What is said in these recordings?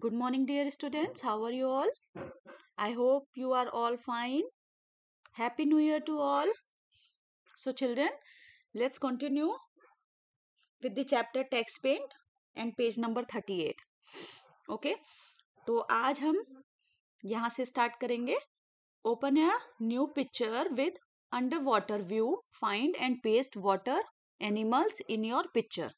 Good morning, dear students. How are you all? I hope you are all fine. Happy New Year to all. So, children, let's continue with the chapter text paint and page number 38. Okay. So, आज हम यहाँ से start करेंगे Open a new picture with underwater view. Find and paste water animals in your picture.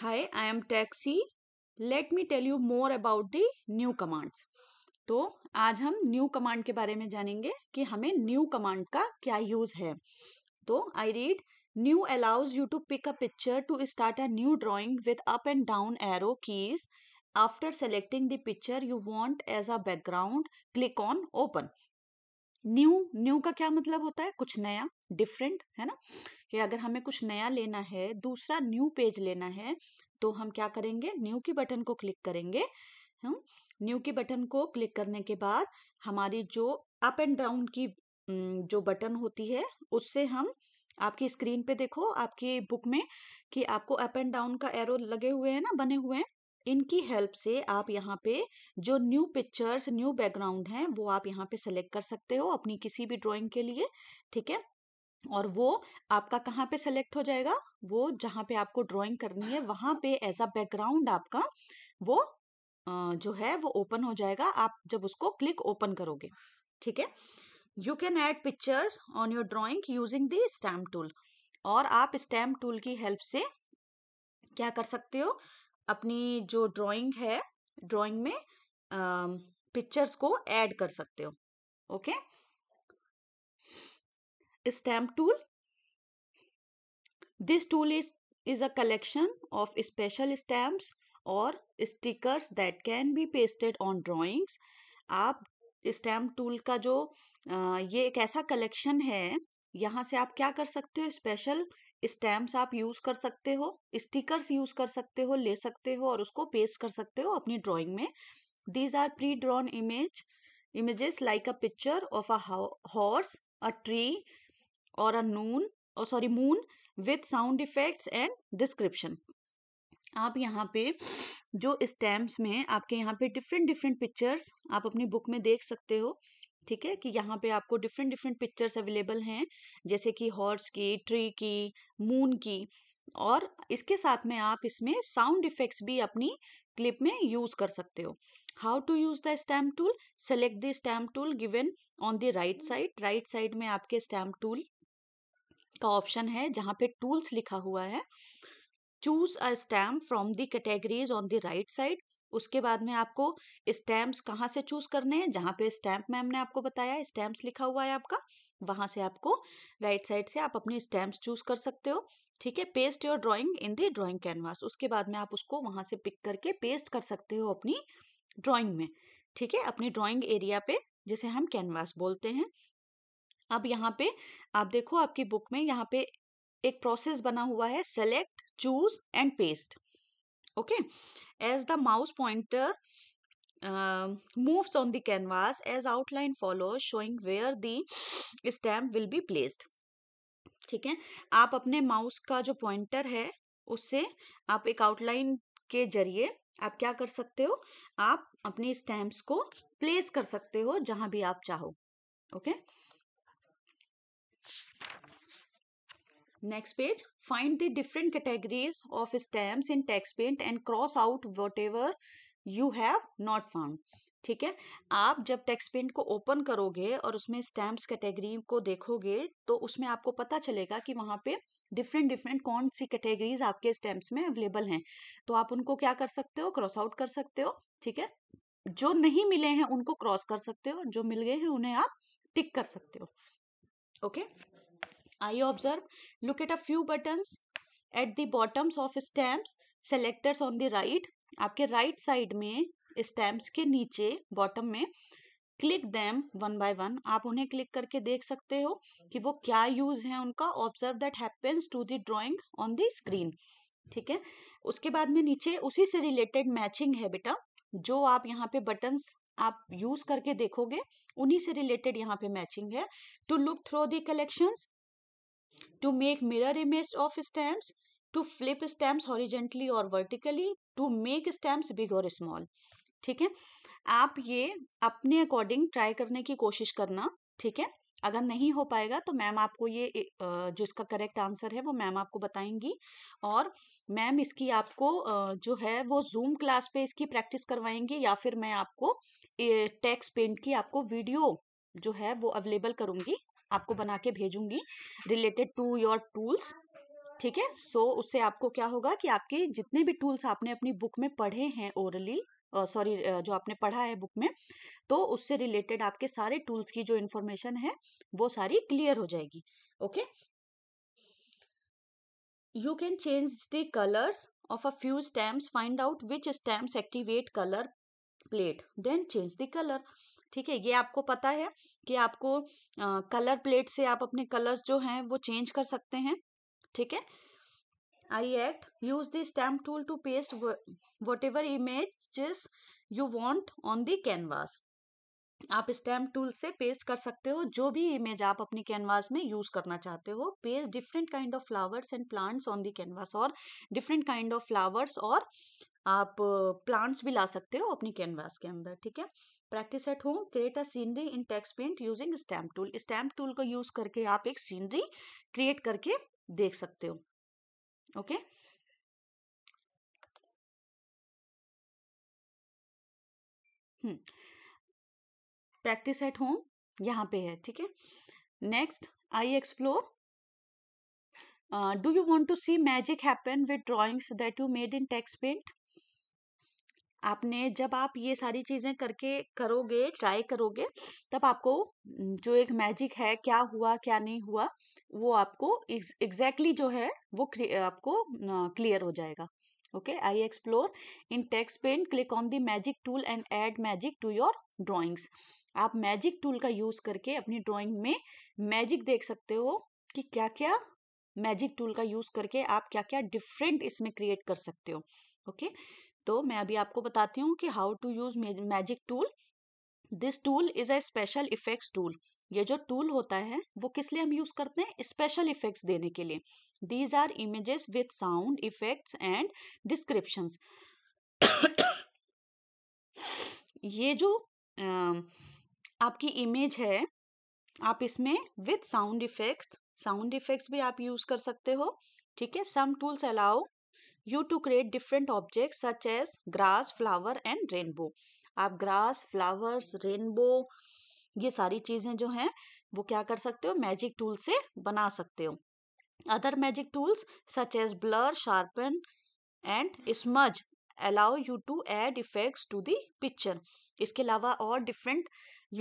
Hi, I am Taxi. Let me tell you more about the new commands तो आज हम new command के बारे में जानेंगे कि हमें न्यू कमांड का क्या यूज है तो I read new allows you to pick a picture to start a new drawing with up and down arrow keys after selecting the picture you want as a background click on open new new का क्या मतलब होता है कुछ नया different है ना कि अगर हमें कुछ नया लेना है दूसरा न्यू पेज लेना है तो हम क्या करेंगे न्यू के बटन को क्लिक करेंगे हम न्यू के बटन को क्लिक करने के बाद हमारी जो अप एंड डाउन की जो बटन होती है उससे हम आपकी स्क्रीन पे देखो आपकी बुक में कि आपको अप एंड डाउन का एरो लगे हुए हैं ना बने हुए हैं इनकी हेल्प से आप यहाँ पे जो न्यू पिक्चर्स न्यू बैकग्राउंड हैं वो आप यहाँ पे सेलेक्ट कर सकते हो अपनी किसी भी ड्राइंग के लिए ठीक है और वो आपका कहाँ पे सेलेक्ट हो जाएगा वो जहाँ पे आपको ड्राइंग करनी है वहाँ पे एज अ बैकग्राउंड आपका वो जो है वो ओपन हो जाएगा आप जब उसको क्लिक ओपन करोगे ठीक है you can add pictures on your drawing using the stamp tool और आप स्टैम्प टूल की हेल्प से क्या कर सकते हो अपनी जो ड्राइंग है ड्राइंग में पिक्चर्स को ऐड कर सकते हो okay okay? stamp tool. This tool is, is a collection of special stamps or stickers that can be pasted on drawings. aap stamp tool ka jo uh, ye ek aisa collection hai yahan se aap kya kar sakte ho special stamps आप use कर सकते हो stickers use कर सकते हो ले सकते हो और उसको पेस्ट कर सकते हो अपनी ड्राइंग में these are pre drawn image images like a picture of a horse a tree or a noon or oh, sorry moon with sound effects and description आप यहाँ पे जो स्टैम्प्स में आपके यहाँ पे डिफरेंट डिफरेंट पिक्चर्स आप अपनी बुक में देख सकते हो ठीक है कि यहाँ पे आपको डिफरेंट डिफरेंट पिक्चर्स अवेलेबल हैं जैसे कि हॉर्स की ट्री की मून की और इसके साथ में आप इसमें साउंड इफेक्ट्स भी अपनी क्लिप में यूज कर सकते हो how to use the stamp tool select the stamp tool given on the right side right side में आपके स्टैम्प टूल का ऑप्शन है जहाँ पे टूल्स लिखा हुआ है choose a stamp from the categories on the right side उसके बाद में आपको स्टैम्प्स कहाँ से चूज करने हैं जहाँ पे स्टैम्प मैम ने आपको बताया स्टैम्प्स लिखा हुआ है आपका वहाँ से आपको राइट साइड से आप अपनी स्टैम्प्स चूज कर सकते हो ठीक है paste your drawing in the drawing canvas उसके बाद में आप उसको वहाँ से पिक करके पेस्ट कर सकते हो अपनी ड्राइंग में ठीक है अपनी ड्राइंग एरिया पे जिसे हम कैनवास बोलते हैं अब यहाँ पे आप देखो आपकी बुक में यहाँ पे एक प्रोसेस बना हुआ है select choose and paste okay as the mouse pointer moves on the canvas as outline follow showing where the stamp will be placed ठीक है आप अपने माउस का जो पॉइंटर है उससे आप एक आउटलाइन के जरिए आप क्या कर सकते हो आप अपनी स्टैम्प्स को प्लेस कर सकते हो जहां भी आप चाहो okay okay? Page find the different categories of stamps in in paint and cross out whatever you have not found ठीक है आप जब टेक्स्ट पेंट को ओपन करोगे और उसमें स्टैम्प्स कैटेगरी को देखोगे तो उसमें आपको पता चलेगा कि वहाँ पे डिफरेंट डिफरेंट कौन सी कैटेगरीज आपके स्टैम्प्स में अवेलेबल हैं तो आप उनको क्या कर सकते हो क्रॉस आउट कर सकते हो ठीक है जो नहीं मिले हैं उनको क्रॉस कर सकते हो जो मिल गए हैं उन्हें आप टिक कर सकते हो okay okay? I observe look at a few buttons at the bottoms of stamps selectors on the right right. आपके right साइड में स्टैम्प्स के नीचे बॉटम में click them one by one आप उन्हें क्लिक करके देख सकते हो कि वो क्या यूज है उनका observe that happens to the drawing on the screen ठीक है उसके बाद में नीचे उसी से रिलेटेड मैचिंग है बेटा जो आप यहाँ पे बटन्स आप यूज करके देखोगे उन्हीं से रिलेटेड यहाँ पे मैचिंग है to look through the collections to make mirror image of stamps, to flip stamps horizontally or vertically, to make stamps big or small. ठीक है आप ये अपने अकॉर्डिंग ट्राई करने की कोशिश करना ठीक है अगर नहीं हो पाएगा तो मैम आपको ये जो इसका करेक्ट आंसर है वो मैम आपको बताएंगी और मैम इसकी आपको जो है वो जूम क्लास पे इसकी प्रैक्टिस करवाएंगी या फिर मैं आपको टेक्स्ट पेंट की आपको वीडियो जो है वो अवेलेबल करूंगी आपको बना के भेजूंगी रिलेटेड टू योर टूल्स ठीक है सो उससे आपको क्या होगा कि आपके जितने भी टूल्स आपने अपनी बुक में पढ़े हैं ओरली सॉरी uh, uh, जो आपने पढ़ा है बुक में तो उससे रिलेटेड आपके सारे टूल्स की जो इन्फॉर्मेशन है वो सारी क्लियर हो जाएगी okay you can change the colours of a few stamp find out which stamp activate colour palette then change the colour ठीक है ये आपको पता है कि आपको कलर प्लेट से आप अपने कलर्स जो हैं वो चेंज कर सकते हैं ठीक है I act use this stamp tool to paste whatever image you want on the canvas आप स्टैम्प टूल से पेस्ट कर सकते हो जो भी इमेज आप अपनी कैनवास में यूज करना चाहते हो paste different kind of flowers and plants on the canvas और डिफरेंट काइंड ऑफ फ्लावर्स और आप प्लांट्स भी ला सकते हो अपनी कैनवास के अंदर ठीक है practise at home create a scenery in Tux paint using stamp tool stamp tool को यूज करके आप एक सीनरी क्रिएट करके देख सकते हो okay okay? Practise at home यहाँ पे है ठीक है next I explore do you want to see magic happen with drawings that you made in Tux paint आपने जब आप ये सारी चीज़ें करके करोगे ट्राई करोगे तब आपको जो एक मैजिक है क्या हुआ क्या नहीं हुआ वो आपको एग्जैक्टली exactly जो है वो आपको क्लियर हो जाएगा okay I explore in Tux paint click on the magic tool and add magic to your drawings आप मैजिक टूल का यूज करके अपनी ड्राइंग में मैजिक देख सकते हो कि क्या क्या मैजिक टूल का यूज करके आप क्या क्या डिफरेंट इसमें क्रिएट कर सकते हो ओके okay? तो मैं अभी आपको बताती हूँ कि how to use magic tool this tool is a special effects tool ये जो टूल होता है वो किस लिए हम यूज करते हैं स्पेशल इफेक्ट्स देने के लिए these are images with sound effects and description ये जो आपकी इमेज है आप इसमें with sound effects sound effects भी आप यूज कर सकते हो ठीक है some tools allow you to create different object such as grass flower and rainbow आप ग्रास फ्लावर्स रेनबो ये सारी चीज़ें जो हैं वो क्या कर सकते हो मैजिक टूल से बना सकते हो other magic tools such as blur sharpen and smudge allow you to add effects to the picture इसके अलावा और डिफरेंट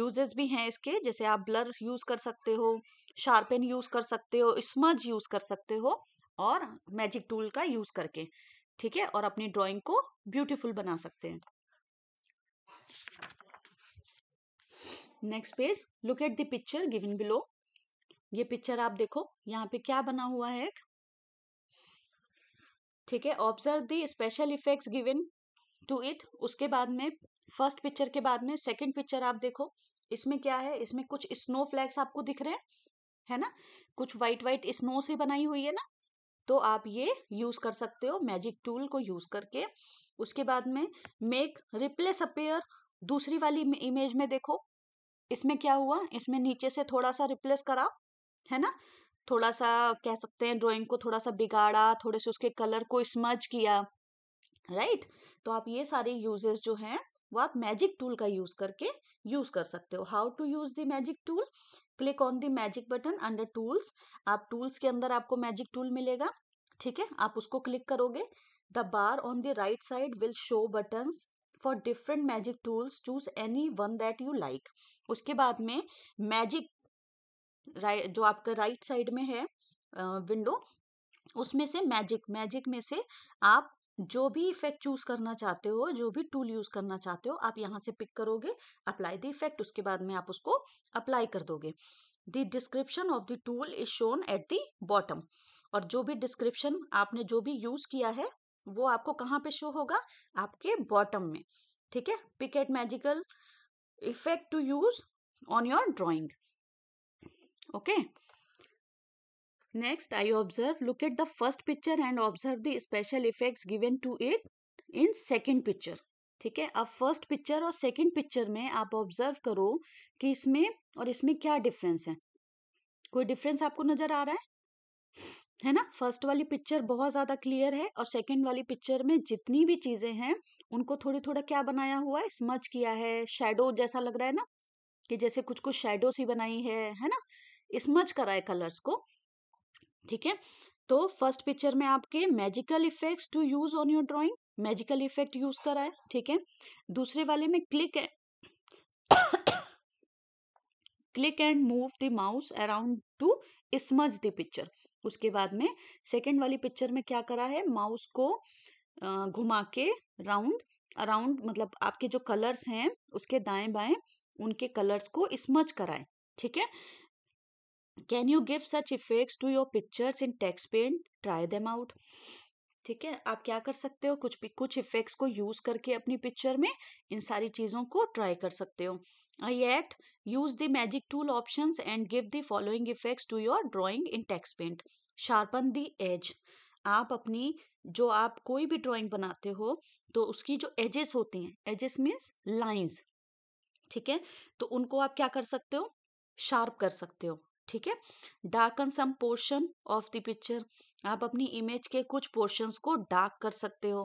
यूजेस भी हैं इसके जैसे आप ब्लर यूज कर सकते हो शार्पन यूज कर सकते हो स्मज यूज कर सकते हो और मैजिक टूल का यूज करके ठीक है और अपनी ड्राइंग को ब्यूटीफुल बना सकते हैं next page look at the picture given below ये पिक्चर आप देखो यहाँ पे क्या बना हुआ है ठीक है observe the special effects given to it उसके बाद में फर्स्ट पिक्चर के बाद में सेकंड पिक्चर आप देखो इसमें क्या है इसमें कुछ स्नो फ्लैग्स आपको दिख रहे हैं है ना कुछ व्हाइट व्हाइट स्नो से बनाई हुई है ना तो आप ये यूज़ कर सकते हो मैजिक टूल को यूज़ करके उसके बाद में मेक रिप्लेस अपेयर दूसरी वाली इमेज में देखो इसमें क्या हुआ इसमें नीचे से थोड़ा सा रिप्लेस करा है ना थोड़ा सा कह सकते हैं ड्राइंग को थोड़ा सा बिगाड़ा थोड़े से उसके कलर को स्मज किया राइट right? तो आप ये सारे यूजेस जो हैं वो आप मैजिक टूल का यूज करके यूज कर सकते हो how to use the magic tool click on the magic button under tools आप टूल्स के अंदर आपको मैजिक टूल मिलेगा ठीक है आप उसको क्लिक करोगे the bar on the right side will show button for different magic tools choose any one that you like उसके बाद में मैजिक जो आपका राइट साइड में है विंडो उसमें से मैजिक मैजिक में से आप जो भी इफेक्ट चूज करना चाहते हो जो भी टूल यूज करना चाहते हो आप यहाँ से पिक करोगे अप्लाई द इफेक्ट उसके बाद में आप उसको अप्लाई कर दोगे the description of the tool is shown at the bottom और जो भी डिस्क्रिप्शन आपने जो भी यूज किया है वो आपको कहाँ पे शो होगा आपके बॉटम में ठीक है pick at magical effect to use on your drawing okay Next, I observe, look at the first picture and observe the special effects given to it in second picture. ठीक है अब first picture और second picture में आप observe करो कि इसमें और इसमें क्या डिफरेंस है कोई डिफरेंस आपको नजर आ रहा है है ना फर्स्ट वाली पिक्चर बहुत ज्यादा क्लियर है और सेकंड वाली पिक्चर में जितनी भी चीजें हैं उनको थोड़ी थोड़ा क्या बनाया हुआ है स्मच किया है शेडो जैसा लग रहा है ना कि जैसे कुछ कुछ शेडो सी बनाई है है ना स्मच करा है कलर्स को ठीक है तो फर्स्ट पिक्चर में आपके magical effects to use on your drawing magical effect use करा है ठीक है दूसरे वाले में click click and move the mouse around to smudge the picture उसके बाद में सेकेंड वाली पिक्चर में क्या करा है माउस को घुमा के राउंड अराउंड मतलब आपके जो कलर्स हैं उसके दाएं बाएं उनके कलर्स को स्मच कराए ठीक है can you give such effects to your pictures in Tux paint try them out ठीक है आप क्या कर सकते हो कुछ कुछ इफेक्ट्स को यूज करके अपनी पिक्चर में इन सारी चीजों को ट्राई कर सकते हो I at use the magic tool option and give the following effects to your drawing in Tux paint sharpen the edge आप अपनी जो आप कोई भी ड्रॉइंग बनाते हो तो उसकी जो एजेस होती हैं एजेस मीन्स लाइन्स ठीक है तो उनको आप क्या कर सकते हो शार्प कर सकते हो ठीक है darken some portion of the picture आप अपनी इमेज के कुछ पोर्शंस को डार्क कर सकते हो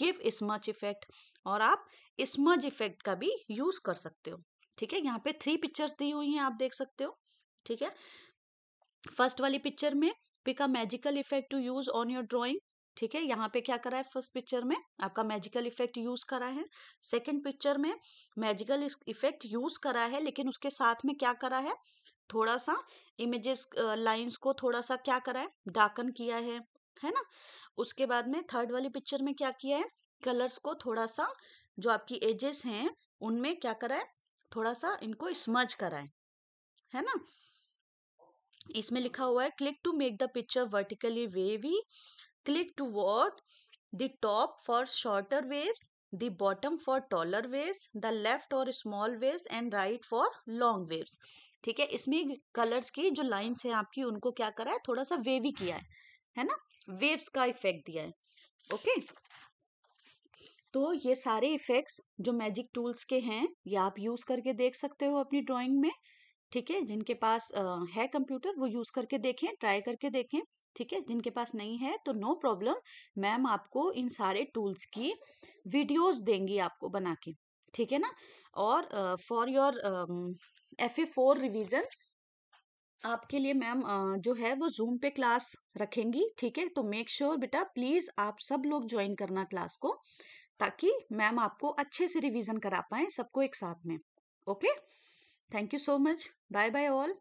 गिव स्मच इफेक्ट और आप स्मच इफेक्ट का भी यूज कर सकते हो ठीक है यहाँ पे थ्री पिक्चर्स दी हुई हैं आप देख सकते हो ठीक है फर्स्ट वाली पिक्चर में pick a magical effect to use on your drawing ठीक है यहाँ पे क्या करा है फर्स्ट पिक्चर में आपका मैजिकल इफेक्ट यूज करा है सेकंड पिक्चर में मैजिकल इफेक्ट यूज करा है लेकिन उसके साथ में क्या करा है थोड़ा सा इमेजेस लाइंस को थोड़ा सा क्या करा है डाकन किया है है ना उसके बाद में थर्ड वाली पिक्चर में क्या किया है कलर्स को थोड़ा सा जो आपकी एजेस हैं उनमें क्या करा है थोड़ा सा इनको स्मज करा है है ना इसमें लिखा हुआ है click to make the picture vertically wavy click टू वॉट the top for shorter waves the bottom for taller waves the left or small waves and right for long waves ठीक है इसमें colors की जो lines है आपकी उनको क्या करा है थोड़ा सा wavy किया है है ना waves का effect दिया है okay? तो ये सारे इफेक्ट्स जो मैजिक टूल्स के हैं ये आप यूज करके देख सकते हो अपनी ड्राइंग में ठीक है जिनके पास है कंप्यूटर वो यूज करके देखें ट्राई करके देखें ठीक है जिनके पास नहीं है तो नो प्रॉब्लम मैम आपको इन सारे टूल्स की वीडियोस देंगी आपको बना के ठीक है ना और for your F A four revision आपके लिए मैम जो है वो जूम पे क्लास रखेंगी ठीक है तो मेक श्योर sure, बेटा प्लीज आप सब लोग ज्वाइन करना क्लास को ताकि मैम आपको अच्छे से रिविजन करा पाए सबको एक साथ में okay okay? Thank you so much. Bye bye, all.